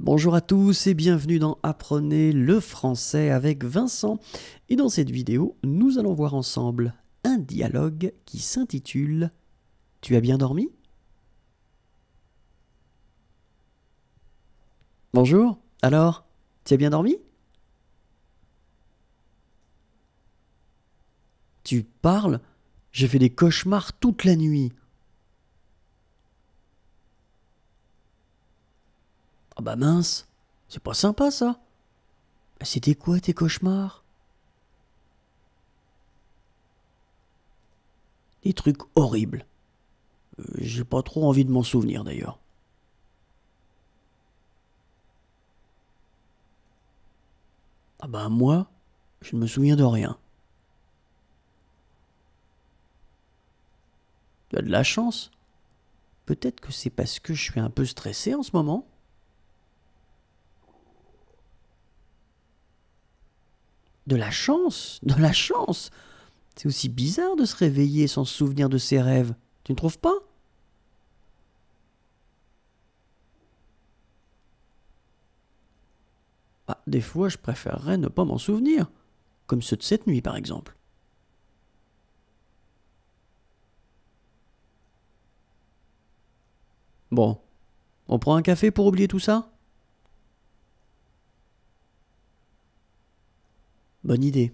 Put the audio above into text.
Bonjour à tous et bienvenue dans Apprenez le français avec Vincent. Et dans cette vidéo, nous allons voir ensemble un dialogue qui s'intitule Tu as bien dormi Bonjour, alors, tu as bien dormi Tu parles J'ai fait des cauchemars toute la nuit. Bah mince, c'est pas sympa ça. C'était quoi tes cauchemars Des trucs horribles. Euh, j'ai pas trop envie de m'en souvenir d'ailleurs. Ah ben moi, je ne me souviens de rien. Tu as de la chance. Peut-être que c'est parce que je suis un peu stressé en ce moment. de la chance, de la chance. C'est aussi bizarre de se réveiller sans se souvenir de ses rêves, tu ne trouves pas bah, Des fois, je préférerais ne pas m'en souvenir, comme ceux de cette nuit par exemple. Bon, on prend un café pour oublier tout ça Bonne idée.